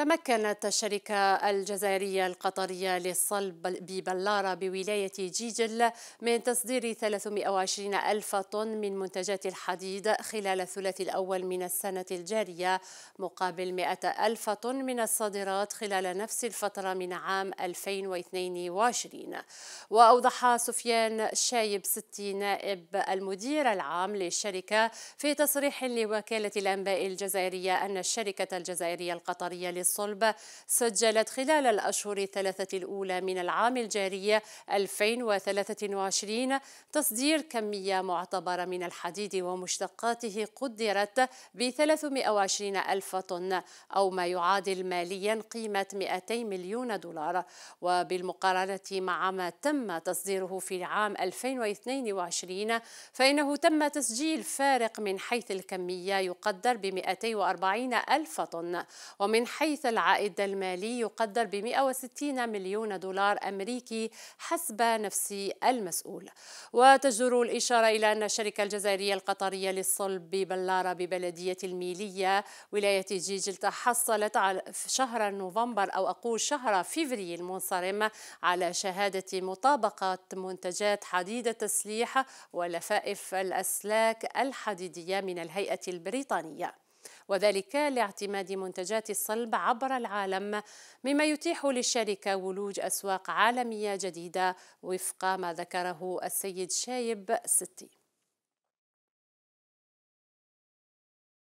تمكنت الشركة الجزائرية القطرية للصلب ببلارة بولاية جيجل من تصدير 320 ألف طن من منتجات الحديد خلال الثلاث الأول من السنة الجارية مقابل 100 ألف طن من الصادرات خلال نفس الفترة من عام 2022 وأوضح سفيان شايب ستي نائب المدير العام للشركة في تصريح لوكالة الأنباء الجزائرية أن الشركة الجزائرية القطرية للصلب الصلب سجلت خلال الأشهر الثلاثة الأولى من العام الجاري 2023 تصدير كمية معتبرة من الحديد ومشتقاته قدرت ب 320 ألف طن أو ما يعادل ماليا قيمة 200 مليون دولار وبالمقارنة مع ما تم تصديره في عام 2022 فإنه تم تسجيل فارق من حيث الكمية يقدر ب 240 ألف طن ومن حيث حيث العائد المالي يقدر ب 160 مليون دولار أمريكي حسب نفس المسؤول وتجدر الإشارة إلى أن الشركة الجزائرية القطرية للصلب ببلارة ببلدية الميلية ولاية جيجل تحصلت على شهر نوفمبر أو أقول شهر فيفري المنصرم على شهادة مطابقة منتجات حديد التسليح ولفائف الأسلاك الحديدية من الهيئة البريطانية وذلك لاعتماد منتجات الصلب عبر العالم مما يتيح للشركة ولوج أسواق عالمية جديدة وفق ما ذكره السيد شايب ستي